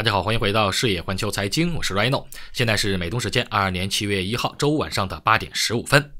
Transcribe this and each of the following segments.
大家好，欢迎回到视野环球财经，我是 Reno。现在是美东时间二二年七月一号周五晚上的八点十五分。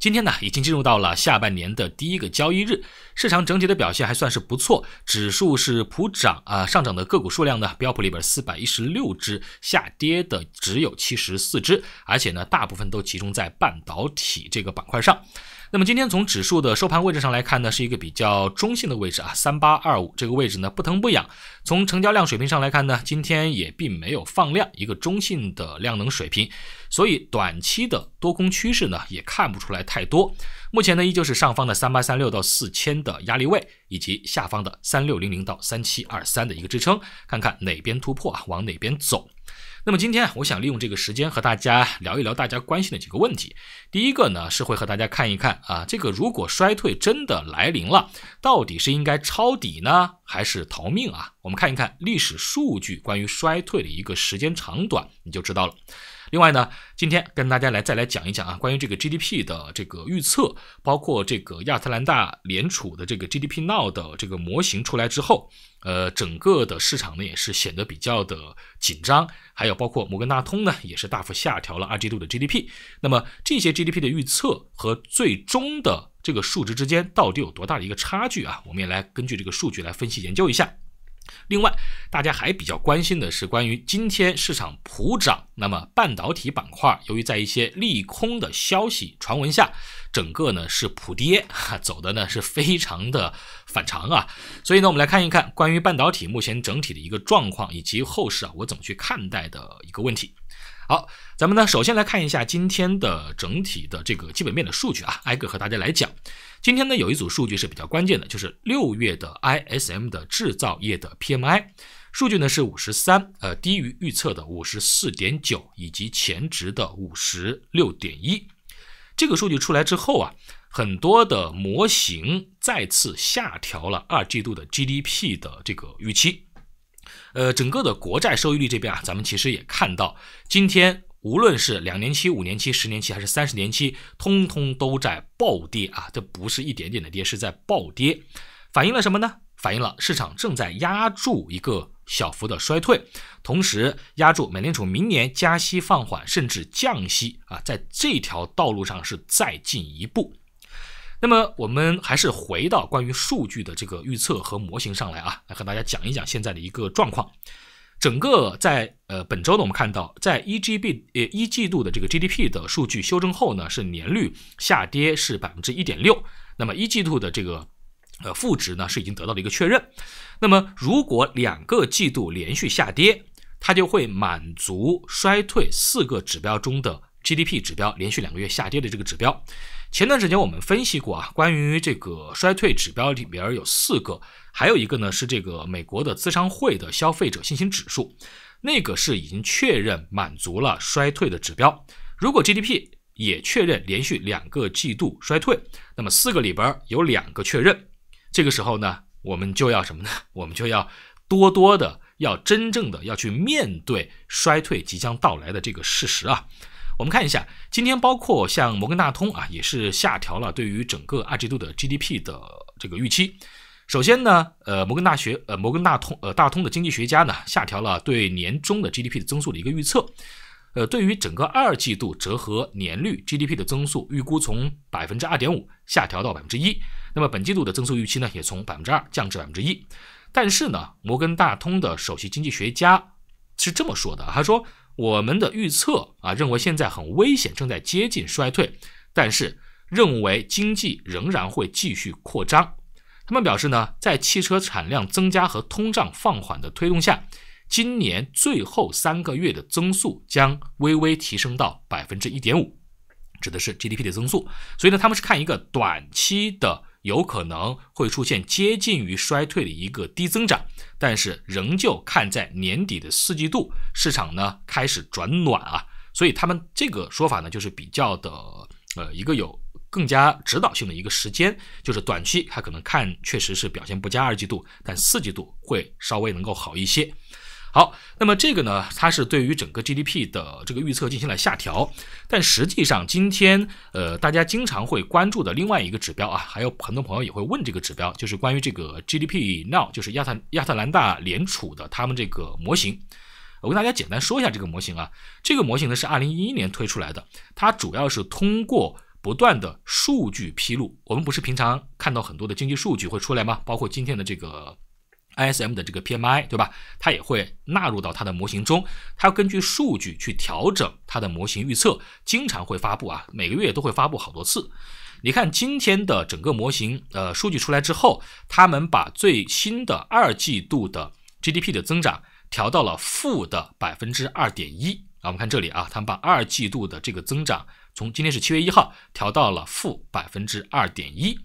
今天呢，已经进入到了下半年的第一个交易日，市场整体的表现还算是不错，指数是普涨啊，上涨的个股数量呢，标普里边四百一十六只，下跌的只有七十四只，而且呢，大部分都集中在半导体这个板块上。那么今天从指数的收盘位置上来看呢，是一个比较中性的位置啊，三八二五这个位置呢不疼不痒。从成交量水平上来看呢，今天也并没有放量，一个中性的量能水平，所以短期的多空趋势呢也看不出来太多。目前呢依旧是上方的三八三六到四千的压力位，以及下方的三六零零到三七二三的一个支撑，看看哪边突破啊，往哪边走。那么今天，我想利用这个时间和大家聊一聊大家关心的几个问题。第一个呢，是会和大家看一看啊，这个如果衰退真的来临了，到底是应该抄底呢，还是逃命啊？我们看一看历史数据，关于衰退的一个时间长短，你就知道了。另外呢，今天跟大家来再来讲一讲啊，关于这个 GDP 的这个预测，包括这个亚特兰大联储的这个 GDP now 的这个模型出来之后，呃，整个的市场呢也是显得比较的紧张，还有包括摩根大通呢也是大幅下调了二季度的 GDP。那么这些 GDP 的预测和最终的这个数值之间到底有多大的一个差距啊？我们也来根据这个数据来分析研究一下。另外，大家还比较关心的是关于今天市场普涨，那么半导体板块由于在一些利空的消息传闻下，整个呢是普跌，走的呢是非常的反常啊。所以呢，我们来看一看关于半导体目前整体的一个状况以及后市啊，我怎么去看待的一个问题。好，咱们呢首先来看一下今天的整体的这个基本面的数据啊，挨个和大家来讲。今天呢，有一组数据是比较关键的，就是六月的 ISM 的制造业的 PMI 数据呢是五十三，呃，低于预测的五十四点九，以及前值的五十六点一。这个数据出来之后啊，很多的模型再次下调了二季度的 GDP 的这个预期。呃，整个的国债收益率这边啊，咱们其实也看到今天。无论是两年期、五年期、十年期还是三十年期，通通都在暴跌啊！这不是一点点的跌，是在暴跌，反映了什么呢？反映了市场正在压住一个小幅的衰退，同时压住美联储明年加息放缓甚至降息啊，在这条道路上是再进一步。那么，我们还是回到关于数据的这个预测和模型上来啊，来和大家讲一讲现在的一个状况。整个在呃本周呢，我们看到在一 G B 呃一季度的这个 G D P 的数据修正后呢，是年率下跌是百分之一点六。那么一季度的这个呃负值呢是已经得到了一个确认。那么如果两个季度连续下跌，它就会满足衰退四个指标中的 G D P 指标连续两个月下跌的这个指标。前段时间我们分析过啊，关于这个衰退指标里边有四个，还有一个呢是这个美国的资商会的消费者信心指数，那个是已经确认满足了衰退的指标。如果 GDP 也确认连续两个季度衰退，那么四个里边有两个确认，这个时候呢，我们就要什么呢？我们就要多多的要真正的要去面对衰退即将到来的这个事实啊。我们看一下，今天包括像摩根大通啊，也是下调了对于整个二季度的 GDP 的这个预期。首先呢，呃，摩根大学呃，摩根大通呃，大通的经济学家呢，下调了对年中的 GDP 的增速的一个预测。呃，对于整个二季度折合年率 GDP 的增速，预估从百分之二点五下调到百分之一。那么本季度的增速预期呢，也从百分之二降至百分之一。但是呢，摩根大通的首席经济学家是这么说的，他说。我们的预测啊，认为现在很危险，正在接近衰退，但是认为经济仍然会继续扩张。他们表示呢，在汽车产量增加和通胀放缓的推动下，今年最后三个月的增速将微微提升到百分之一点五，指的是 GDP 的增速。所以呢，他们是看一个短期的。有可能会出现接近于衰退的一个低增长，但是仍旧看在年底的四季度，市场呢开始转暖啊，所以他们这个说法呢就是比较的呃一个有更加指导性的一个时间，就是短期它可能看确实是表现不佳，二季度，但四季度会稍微能够好一些。好，那么这个呢，它是对于整个 GDP 的这个预测进行了下调。但实际上，今天呃，大家经常会关注的另外一个指标啊，还有很多朋友也会问这个指标，就是关于这个 GDP Now，就是亚特亚特兰大联储的他们这个模型。我跟大家简单说一下这个模型啊，这个模型呢是2011年推出来的，它主要是通过不断的数据披露。我们不是平常看到很多的经济数据会出来吗？包括今天的这个。ISM 的这个 PMI，对吧？它也会纳入到它的模型中，它要根据数据去调整它的模型预测，经常会发布啊，每个月都会发布好多次。你看今天的整个模型，呃，数据出来之后，他们把最新的二季度的 GDP 的增长调到了负的百分之二点一啊。我们看这里啊，他们把二季度的这个增长从今天是七月一号调到了负百分之二点一，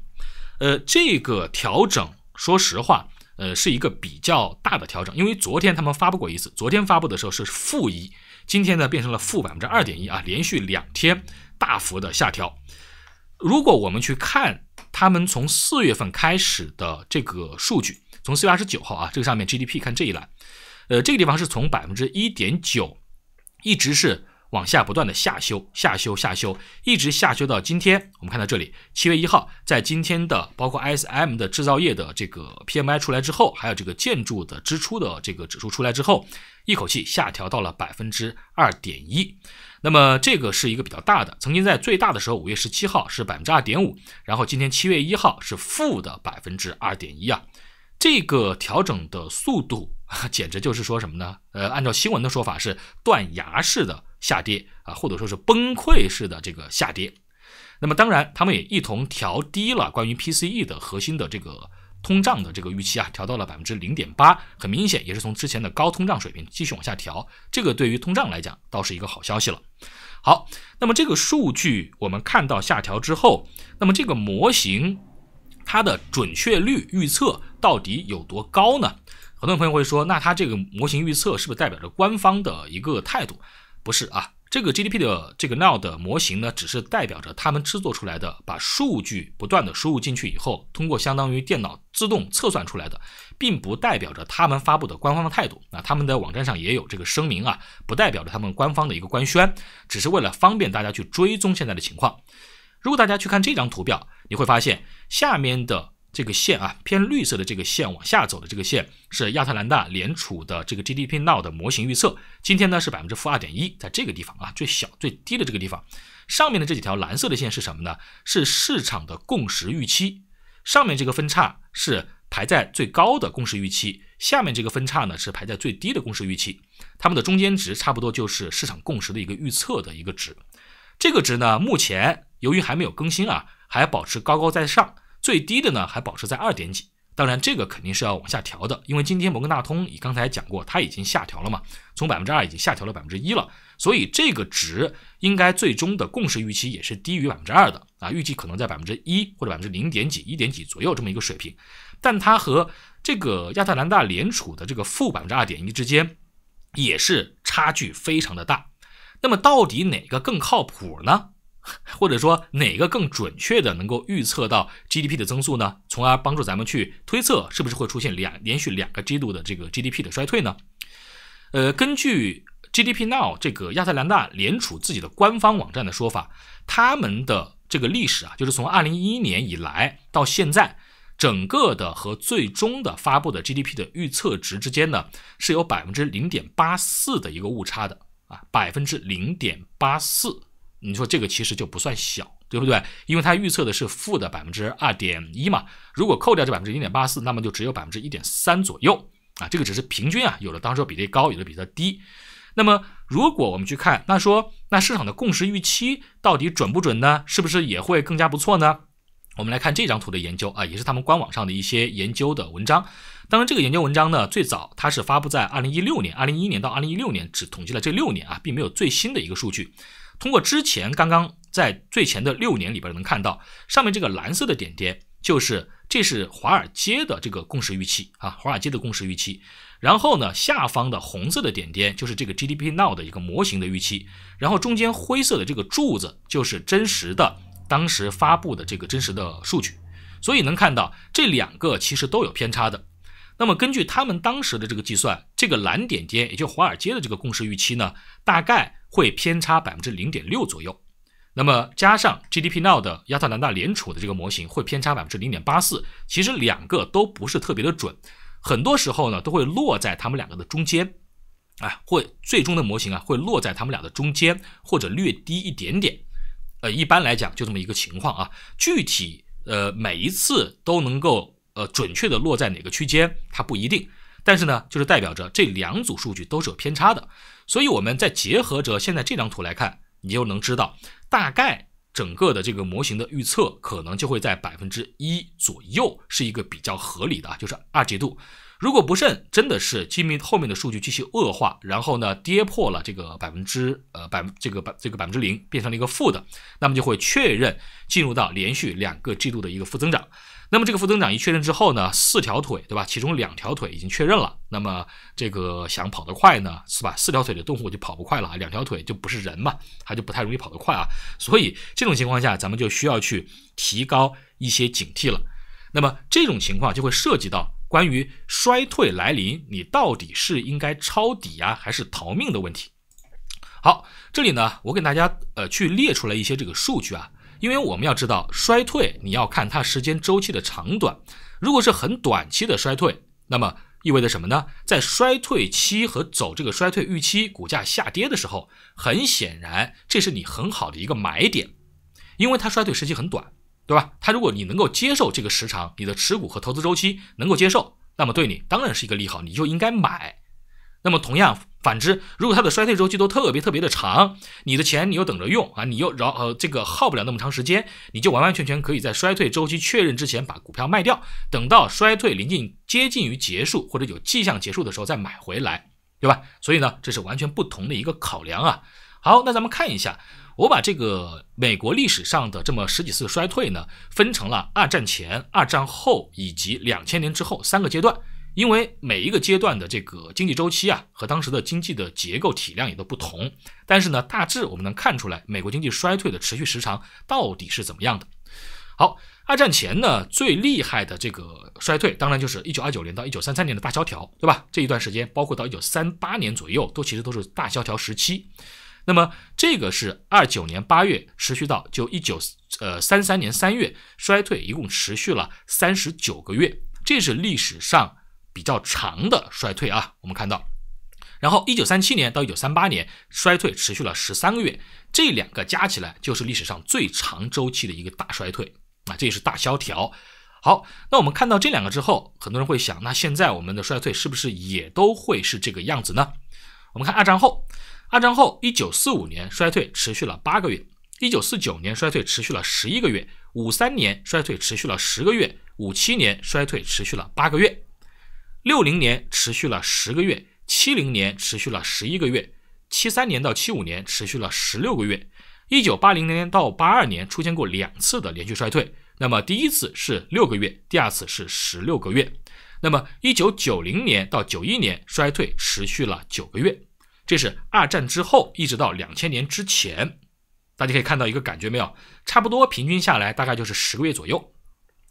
呃，这个调整，说实话。呃，是一个比较大的调整，因为昨天他们发布过一次，昨天发布的时候是负一，今天呢变成了负百分之二点一啊，连续两天大幅的下调。如果我们去看他们从四月份开始的这个数据，从四月二十九号啊这个上面 GDP 看这一栏，呃，这个地方是从百分之一点九，一直是。往下不断的下修，下修，下修，一直下修到今天。我们看到这里，七月一号，在今天的包括 ISM 的制造业的这个 PMI 出来之后，还有这个建筑的支出的这个指数出来之后，一口气下调到了百分之二点一。那么这个是一个比较大的，曾经在最大的时候，五月十七号是百分之二点五，然后今天七月一号是负的百分之二点一啊。这个调整的速度，简直就是说什么呢？呃，按照新闻的说法是断崖式的。下跌啊，或者说是崩溃式的这个下跌，那么当然，他们也一同调低了关于 PCE 的核心的这个通胀的这个预期啊，调到了百分之零点八，很明显也是从之前的高通胀水平继续往下调，这个对于通胀来讲倒是一个好消息了。好，那么这个数据我们看到下调之后，那么这个模型它的准确率预测到底有多高呢？很多朋友会说，那它这个模型预测是不是代表着官方的一个态度？不是啊，这个 GDP 的这个 now 的模型呢，只是代表着他们制作出来的，把数据不断的输入进去以后，通过相当于电脑自动测算出来的，并不代表着他们发布的官方的态度啊。他们的网站上也有这个声明啊，不代表着他们官方的一个官宣，只是为了方便大家去追踪现在的情况。如果大家去看这张图表，你会发现下面的。这个线啊，偏绿色的这个线往下走的这个线是亚特兰大联储的这个 GDP Now 的模型预测。今天呢是百分之负二点一，在这个地方啊，最小、最低的这个地方。上面的这几条蓝色的线是什么呢？是市场的共识预期。上面这个分叉是排在最高的共识预期，下面这个分叉呢是排在最低的共识预期。它们的中间值差不多就是市场共识的一个预测的一个值。这个值呢，目前由于还没有更新啊，还保持高高在上。最低的呢还保持在二点几，当然这个肯定是要往下调的，因为今天摩根大通以刚才讲过，它已经下调了嘛，从百分之二已经下调了百分之一了，所以这个值应该最终的共识预期也是低于百分之二的啊，预计可能在百分之一或者百分之零点几、一点几左右这么一个水平，但它和这个亚特兰大联储的这个负百分之二点一之间也是差距非常的大，那么到底哪个更靠谱呢？或者说哪个更准确的能够预测到 GDP 的增速呢？从而帮助咱们去推测是不是会出现两连续两个季度的这个 GDP 的衰退呢？呃，根据 GDP Now 这个亚特兰大联储自己的官方网站的说法，他们的这个历史啊，就是从二零一一年以来到现在，整个的和最终的发布的 GDP 的预测值之间呢，是有百分之零点八四的一个误差的啊，百分之零点八四。你说这个其实就不算小，对不对？因为它预测的是负的百分之二点一嘛，如果扣掉这百分之零点八四，那么就只有百分之一点三左右啊。这个只是平均啊，有的当时比例高，有的比较低。那么如果我们去看，那说那市场的共识预期到底准不准呢？是不是也会更加不错呢？我们来看这张图的研究啊，也是他们官网上的一些研究的文章。当然，这个研究文章呢，最早它是发布在二零一六年，二零一一年到二零一六年只统计了这六年啊，并没有最新的一个数据。通过之前刚刚在最前的六年里边能看到，上面这个蓝色的点点就是这是华尔街的这个共识预期啊，华尔街的共识预期。然后呢，下方的红色的点点就是这个 GDP now 的一个模型的预期。然后中间灰色的这个柱子就是真实的当时发布的这个真实的数据。所以能看到这两个其实都有偏差的。那么根据他们当时的这个计算，这个蓝点点也就华尔街的这个共识预期呢，大概。会偏差百分之零点六左右，那么加上 GDP now 的亚特兰大联储的这个模型会偏差百分之零点八四，其实两个都不是特别的准，很多时候呢都会落在他们两个的中间，啊，会最终的模型啊会落在他们俩的中间或者略低一点点，呃，一般来讲就这么一个情况啊，具体呃每一次都能够呃准确的落在哪个区间，它不一定。但是呢，就是代表着这两组数据都是有偏差的，所以我们再结合着现在这张图来看，你就能知道大概整个的这个模型的预测可能就会在百分之一左右，是一个比较合理的，就是二季度。如果不慎真的是基民后面的数据继续恶化，然后呢跌破了这个百分之呃百分这个百这个百分之零，变成了一个负的，那么就会确认进入到连续两个季度的一个负增长。那么这个负增长一确认之后呢，四条腿对吧？其中两条腿已经确认了，那么这个想跑得快呢，是吧？四条腿的动物就跑不快了啊，两条腿就不是人嘛，它就不太容易跑得快啊。所以这种情况下，咱们就需要去提高一些警惕了。那么这种情况就会涉及到关于衰退来临，你到底是应该抄底啊，还是逃命的问题？好，这里呢，我给大家呃去列出来一些这个数据啊。因为我们要知道衰退，你要看它时间周期的长短。如果是很短期的衰退，那么意味着什么呢？在衰退期和走这个衰退预期，股价下跌的时候，很显然这是你很好的一个买点，因为它衰退时期很短，对吧？它如果你能够接受这个时长，你的持股和投资周期能够接受，那么对你当然是一个利好，你就应该买。那么同样。反之，如果它的衰退周期都特别特别的长，你的钱你又等着用啊，你又饶呃这个耗不了那么长时间，你就完完全全可以在衰退周期确认之前把股票卖掉，等到衰退临近接近于结束或者有迹象结束的时候再买回来，对吧？所以呢，这是完全不同的一个考量啊。好，那咱们看一下，我把这个美国历史上的这么十几次衰退呢，分成了二战前、二战后以及两千年之后三个阶段。因为每一个阶段的这个经济周期啊，和当时的经济的结构体量也都不同，但是呢，大致我们能看出来美国经济衰退的持续时长到底是怎么样的。好，二战前呢最厉害的这个衰退，当然就是一九二九年到一九三三年的大萧条，对吧？这一段时间包括到一九三八年左右，都其实都是大萧条时期。那么这个是二九年八月持续到就一九呃三三年三月衰退，一共持续了三十九个月，这是历史上。比较长的衰退啊，我们看到，然后一九三七年到一九三八年衰退持续了十三个月，这两个加起来就是历史上最长周期的一个大衰退啊，这也是大萧条。好，那我们看到这两个之后，很多人会想，那现在我们的衰退是不是也都会是这个样子呢？我们看二战后，二战后一九四五年衰退持续了八个月，一九四九年衰退持续了十一个月，五三年衰退持续了十个月，五七年衰退持续了八个月。六零年持续了十个月，七零年持续了十一个月，七三年到七五年持续了十六个月，一九八零年到八二年出现过两次的连续衰退，那么第一次是六个月，第二次是十六个月，那么一九九零年到九一年衰退持续了九个月，这是二战之后一直到两千年之前，大家可以看到一个感觉没有，差不多平均下来大概就是十个月左右。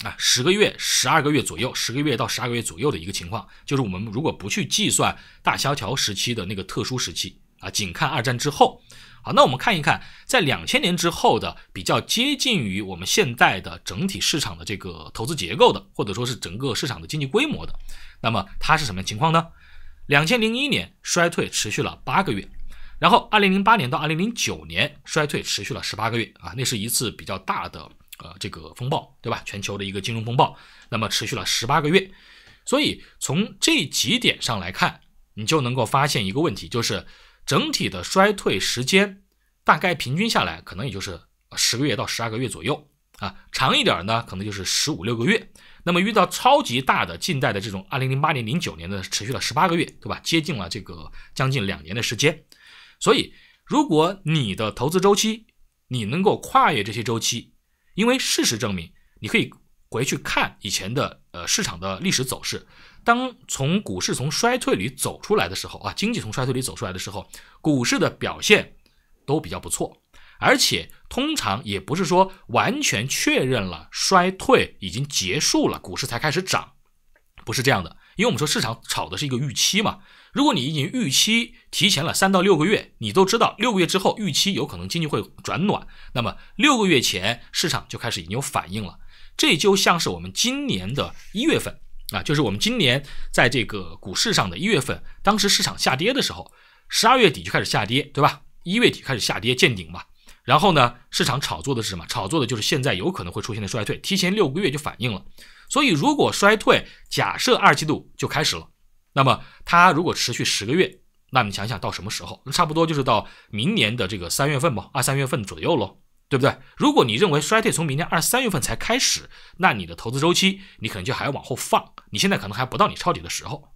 啊，十个月、十二个月左右，十个月到十二个月左右的一个情况，就是我们如果不去计算大萧条时期的那个特殊时期，啊，仅看二战之后，好，那我们看一看在两千年之后的比较接近于我们现在的整体市场的这个投资结构的，或者说是整个市场的经济规模的，那么它是什么情况呢？两千零一年衰退持续了八个月，然后二零零八年到二零零九年衰退持续了十八个月，啊，那是一次比较大的。呃，这个风暴对吧？全球的一个金融风暴，那么持续了十八个月，所以从这几点上来看，你就能够发现一个问题，就是整体的衰退时间大概平均下来，可能也就是十个月到十二个月左右啊，长一点呢，可能就是十五六个月。那么遇到超级大的近代的这种二零零八年、零九年的持续了十八个月，对吧？接近了这个将近两年的时间。所以，如果你的投资周期，你能够跨越这些周期。因为事实证明，你可以回去看以前的呃市场的历史走势。当从股市从衰退里走出来的时候啊，经济从衰退里走出来的时候，股市的表现都比较不错。而且通常也不是说完全确认了衰退已经结束了，股市才开始涨，不是这样的。因为我们说市场炒的是一个预期嘛。如果你已经预期提前了三到六个月，你都知道六个月之后预期有可能经济会转暖，那么六个月前市场就开始已经有反应了。这就像是我们今年的一月份啊，就是我们今年在这个股市上的一月份，当时市场下跌的时候，十二月底就开始下跌，对吧？一月底开始下跌见顶嘛。然后呢，市场炒作的是什么？炒作的就是现在有可能会出现的衰退，提前六个月就反应了。所以，如果衰退，假设二季度就开始了。那么，它如果持续十个月，那你想想到什么时候？那差不多就是到明年的这个三月份吧，二三月份左右喽，对不对？如果你认为衰退从明年二三月份才开始，那你的投资周期你可能就还要往后放，你现在可能还不到你抄底的时候，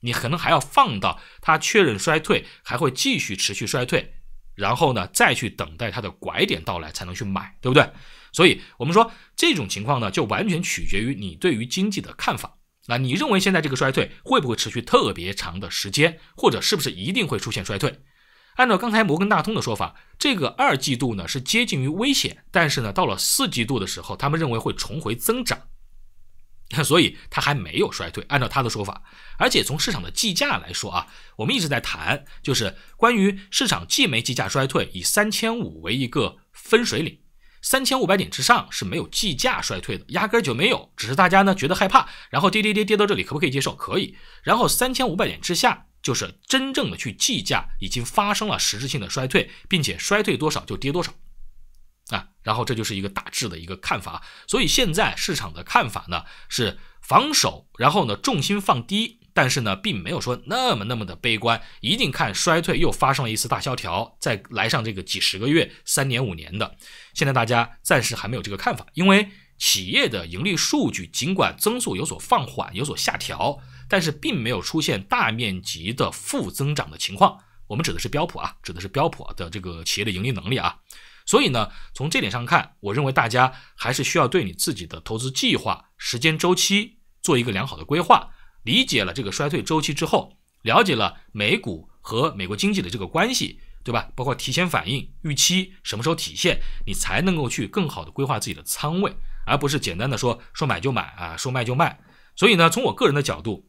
你可能还要放到它确认衰退还会继续持续衰退，然后呢再去等待它的拐点到来才能去买，对不对？所以我们说这种情况呢，就完全取决于你对于经济的看法。那你认为现在这个衰退会不会持续特别长的时间，或者是不是一定会出现衰退？按照刚才摩根大通的说法，这个二季度呢是接近于危险，但是呢到了四季度的时候，他们认为会重回增长，所以它还没有衰退。按照他的说法，而且从市场的计价来说啊，我们一直在谈，就是关于市场既没计价衰退，以三千五为一个分水岭。三千五百点之上是没有计价衰退的，压根就没有，只是大家呢觉得害怕，然后跌跌跌跌到这里可不可以接受？可以。然后三千五百点之下，就是真正的去计价已经发生了实质性的衰退，并且衰退多少就跌多少，啊，然后这就是一个大致的一个看法。所以现在市场的看法呢是防守，然后呢重心放低。但是呢，并没有说那么那么的悲观，一定看衰退又发生了一次大萧条，再来上这个几十个月、三年五年的。现在大家暂时还没有这个看法，因为企业的盈利数据尽管增速有所放缓、有所下调，但是并没有出现大面积的负增长的情况。我们指的是标普啊，指的是标普的这个企业的盈利能力啊。所以呢，从这点上看，我认为大家还是需要对你自己的投资计划、时间周期做一个良好的规划。理解了这个衰退周期之后，了解了美股和美国经济的这个关系，对吧？包括提前反应预期什么时候体现，你才能够去更好的规划自己的仓位，而不是简单的说说买就买啊，说卖就卖。所以呢，从我个人的角度，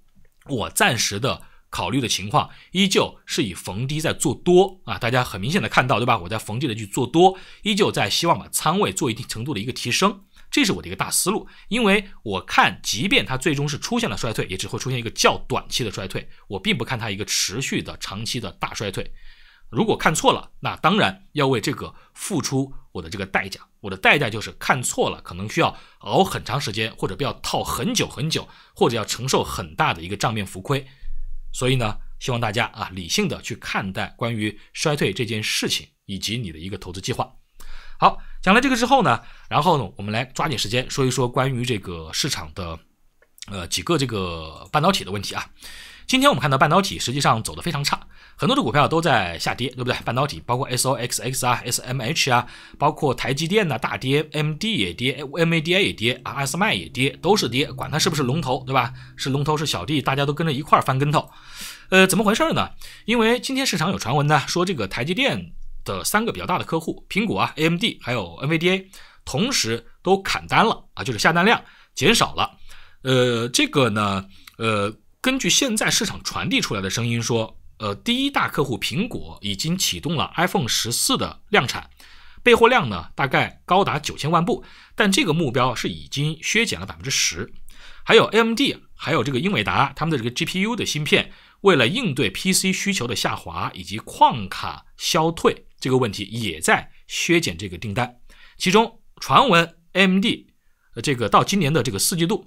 我暂时的考虑的情况依旧是以逢低在做多啊。大家很明显的看到，对吧？我在逢低的去做多，依旧在希望把仓位做一定程度的一个提升。这是我的一个大思路，因为我看，即便它最终是出现了衰退，也只会出现一个较短期的衰退。我并不看它一个持续的、长期的大衰退。如果看错了，那当然要为这个付出我的这个代价。我的代价就是看错了，可能需要熬很长时间，或者要套很久很久，或者要承受很大的一个账面浮亏。所以呢，希望大家啊，理性的去看待关于衰退这件事情，以及你的一个投资计划。好，讲了这个之后呢，然后呢，我们来抓紧时间说一说关于这个市场的，呃，几个这个半导体的问题啊。今天我们看到半导体实际上走得非常差，很多的股票都在下跌，对不对？半导体包括 S O X X 啊，S M H 啊，包括台积电呢，大跌，M D 也跌，M A D A 也跌啊，安斯麦也跌，都是跌，管它是不是龙头，对吧？是龙头是小弟，大家都跟着一块翻跟头。呃，怎么回事呢？因为今天市场有传闻呢，说这个台积电。的三个比较大的客户，苹果啊、AMD 还有 NVDA，同时都砍单了啊，就是下单量减少了。呃，这个呢，呃，根据现在市场传递出来的声音说，呃，第一大客户苹果已经启动了 iPhone 十四的量产，备货量呢大概高达九千万部，但这个目标是已经削减了百分之十。还有 AMD，还有这个英伟达，他们的这个 GPU 的芯片，为了应对 PC 需求的下滑以及矿卡消退。这个问题也在削减这个订单，其中传闻 AMD 这个到今年的这个四季度，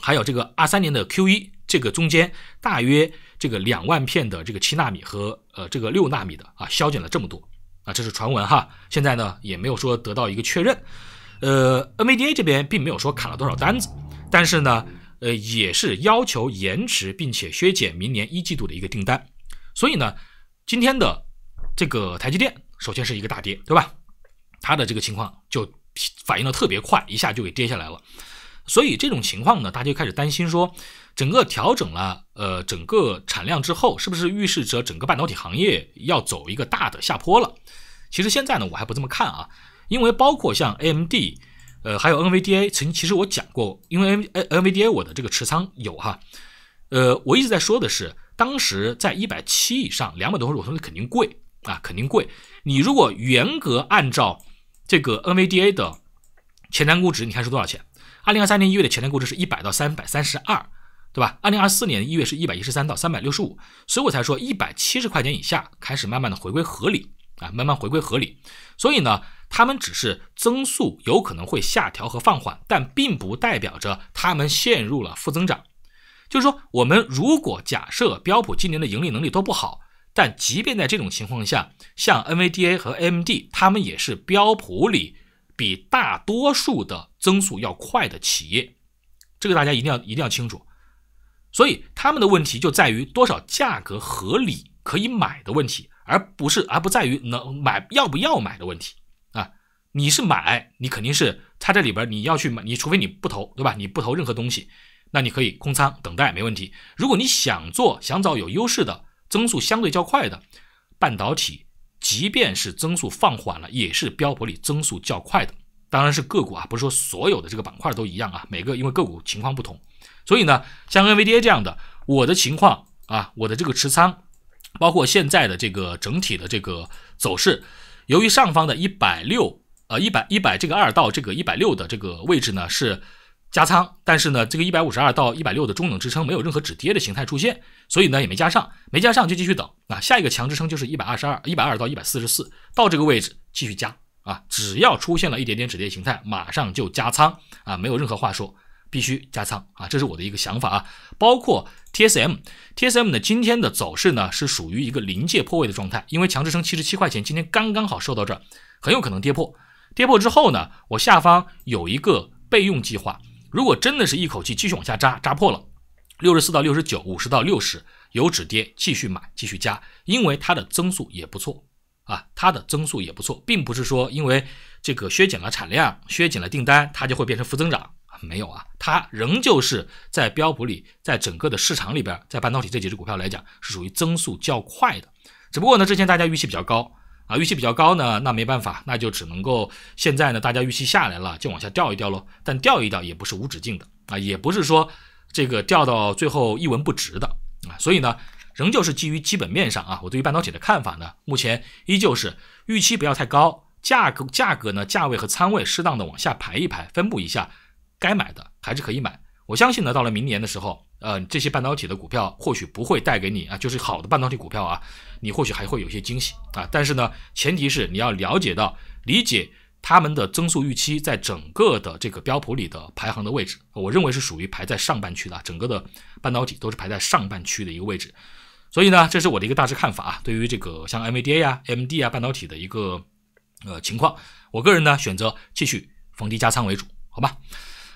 还有这个二三年的 Q 一，这个中间大约这个两万片的这个七纳米和呃这个六纳米的啊，削减了这么多啊，这是传闻哈，现在呢也没有说得到一个确认，呃，NVDA 这边并没有说砍了多少单子，但是呢，呃也是要求延迟并且削减明年一季度的一个订单，所以呢，今天的。这个台积电首先是一个大跌，对吧？它的这个情况就反应的特别快，一下就给跌下来了。所以这种情况呢，大家就开始担心说，整个调整了，呃，整个产量之后，是不是预示着整个半导体行业要走一个大的下坡了？其实现在呢，我还不这么看啊，因为包括像 AMD，呃，还有 NVDA，曾其实我讲过，因为 NVDA 我的这个持仓有哈，呃，我一直在说的是，当时在一百七以上两百多块我说那肯定贵。啊，肯定贵。你如果严格按照这个 NVDA 的前瞻估值，你看是多少钱？二零二三年一月的前瞻估值是一百到三百三十二，对吧？二零二四年一月是一百一十三到三百六十五，所以我才说一百七十块钱以下开始慢慢的回归合理啊，慢慢回归合理。所以呢，他们只是增速有可能会下调和放缓，但并不代表着他们陷入了负增长。就是说，我们如果假设标普今年的盈利能力都不好。但即便在这种情况下，像 n v d a 和 AMD，它们也是标普里比大多数的增速要快的企业。这个大家一定要一定要清楚。所以他们的问题就在于多少价格合理可以买的问题，而不是而不在于能买要不要买的问题啊。你是买，你肯定是它这里边你要去买，你除非你不投，对吧？你不投任何东西，那你可以空仓等待，没问题。如果你想做，想找有优势的。增速相对较快的半导体，即便是增速放缓了，也是标普里增速较快的。当然是个股啊，不是说所有的这个板块都一样啊，每个因为个股情况不同，所以呢，像 NVDA 这样的，我的情况啊，我的这个持仓，包括现在的这个整体的这个走势，由于上方的160，呃，100 100这个二到这个160的这个位置呢是。加仓，但是呢，这个一百五十二到一百六的中等支撑没有任何止跌的形态出现，所以呢也没加上，没加上就继续等。啊，下一个强支撑就是一百二十二，一百二到一百四十四，到这个位置继续加啊。只要出现了一点点止跌形态，马上就加仓啊，没有任何话说，必须加仓啊，这是我的一个想法啊。包括 T S M，T S M 呢今天的走势呢是属于一个临界破位的状态，因为强支撑七十七块钱今天刚刚好收到这儿，很有可能跌破，跌破之后呢，我下方有一个备用计划。如果真的是一口气继续往下扎，扎破了六十四到六十九，五十到六十有止跌，继续买，继续加，因为它的增速也不错啊，它的增速也不错，并不是说因为这个削减了产量，削减了订单，它就会变成负增长，没有啊，它仍旧是在标普里，在整个的市场里边，在半导体这几只股票来讲是属于增速较快的，只不过呢，之前大家预期比较高。啊，预期比较高呢，那没办法，那就只能够现在呢，大家预期下来了，就往下掉一掉喽。但掉一掉也不是无止境的啊，也不是说这个掉到最后一文不值的啊。所以呢，仍旧是基于基本面上啊，我对于半导体的看法呢，目前依旧是预期不要太高，价格价格呢，价位和仓位适当的往下排一排，分布一下，该买的还是可以买。我相信呢，到了明年的时候。呃，这些半导体的股票或许不会带给你啊，就是好的半导体股票啊，你或许还会有些惊喜啊。但是呢，前提是你要了解到、理解他们的增速预期在整个的这个标普里的排行的位置。我认为是属于排在上半区的，整个的半导体都是排在上半区的一个位置。所以呢，这是我的一个大致看法啊。对于这个像 MAD 啊、MD 啊半导体的一个呃情况，我个人呢选择继续逢低加仓为主，好吧？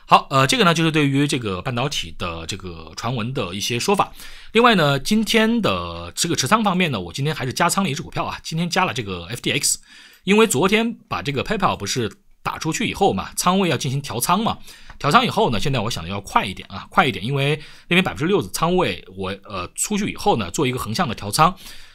好，呃，这个呢，就是对于这个半导体的这个传闻的一些说法。另外呢，今天的这个持仓方面呢，我今天还是加仓了一只股票啊，今天加了这个 FDX，因为昨天把这个 PayPal 不是打出去以后嘛，仓位要进行调仓嘛，调仓以后呢，现在我想的要快一点啊，快一点，因为那边百分之六的仓位我呃出去以后呢，做一个横向的调仓。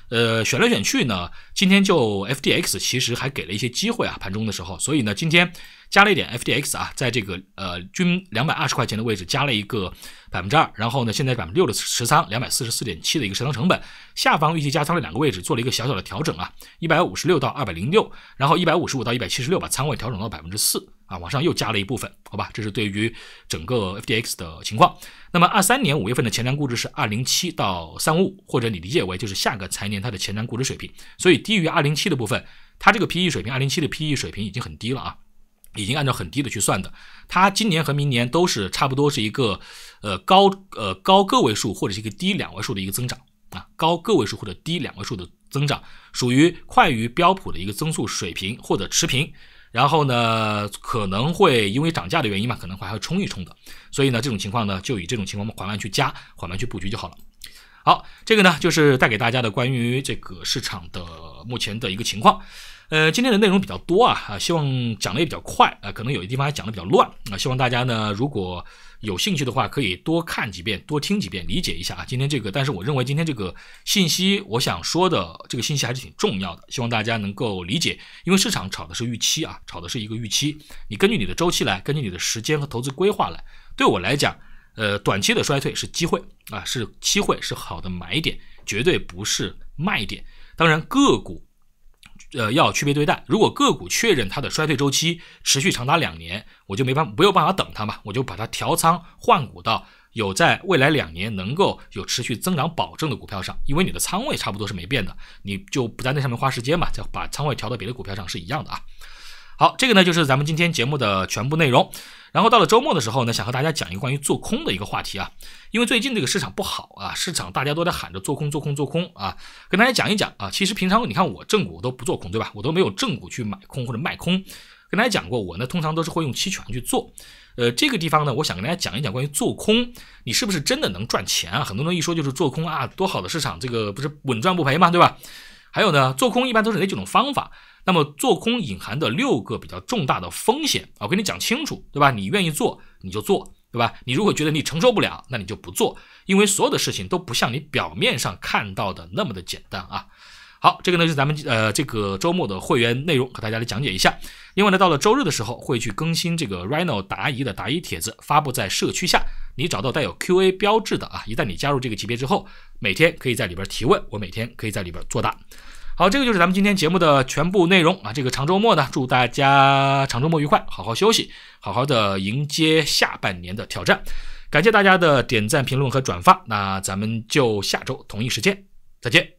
呃，选来选去呢，今天就 F D X 其实还给了一些机会啊，盘中的时候，所以呢，今天加了一点 F D X 啊，在这个呃均两百二十块钱的位置加了一个百分之二，然后呢，现在百分之六的持仓，两百四十四点七的一个持仓成本，下方预期加仓了两个位置，做了一个小小的调整啊，一百五十六到二百零六，然后一百五十五到一百七十六，把仓位调整到百分之四啊，往上又加了一部分，好吧，这是对于整个 F D X 的情况。那么二三年五月份的前瞻估值是二零七到三五五，或者你理解为就是下个财年它的前瞻估值水平。所以低于二零七的部分，它这个 P E 水平，二零七的 P E 水平已经很低了啊，已经按照很低的去算的。它今年和明年都是差不多是一个，呃高呃高个位数或者是一个低两位数的一个增长啊，高个位数或者低两位数的增长，属于快于标普的一个增速水平或者持平。然后呢，可能会因为涨价的原因嘛，可能会还要冲一冲的。所以呢，这种情况呢，就以这种情况缓慢去加，缓慢去布局就好了。好，这个呢，就是带给大家的关于这个市场的目前的一个情况。呃，今天的内容比较多啊，啊，希望讲的也比较快啊，可能有些地方还讲的比较乱啊，希望大家呢，如果有兴趣的话，可以多看几遍，多听几遍，理解一下啊。今天这个，但是我认为今天这个信息，我想说的这个信息还是挺重要的，希望大家能够理解。因为市场炒的是预期啊，炒的是一个预期。你根据你的周期来，根据你的时间和投资规划来。对我来讲，呃，短期的衰退是机会啊，是机会，是好的买点，绝对不是卖点。当然，个股。呃，要区别对待。如果个股确认它的衰退周期持续长达两年，我就没办，没有办法等它嘛，我就把它调仓换股到有在未来两年能够有持续增长保证的股票上。因为你的仓位差不多是没变的，你就不在那上面花时间嘛，再把仓位调到别的股票上是一样的啊。好，这个呢就是咱们今天节目的全部内容。然后到了周末的时候呢，想和大家讲一个关于做空的一个话题啊，因为最近这个市场不好啊，市场大家都在喊着做空做空做空啊，跟大家讲一讲啊，其实平常你看我正股我都不做空，对吧？我都没有正股去买空或者卖空，跟大家讲过，我呢通常都是会用期权去做。呃，这个地方呢，我想跟大家讲一讲关于做空，你是不是真的能赚钱啊？很多人一说就是做空啊，多好的市场，这个不是稳赚不赔嘛，对吧？还有呢，做空一般都是哪几种方法？那么做空隐含的六个比较重大的风险，我跟你讲清楚，对吧？你愿意做你就做，对吧？你如果觉得你承受不了，那你就不做，因为所有的事情都不像你表面上看到的那么的简单啊。好，这个呢是咱们呃这个周末的会员内容和大家来讲解一下。另外呢，到了周日的时候会去更新这个 Rhino 答疑的答疑帖子，发布在社区下。你找到带有 Q&A 标志的啊，一旦你加入这个级别之后，每天可以在里边提问，我每天可以在里边作答。好，这个就是咱们今天节目的全部内容啊！这个长周末呢，祝大家长周末愉快，好好休息，好好的迎接下半年的挑战。感谢大家的点赞、评论和转发，那咱们就下周同一时间再见。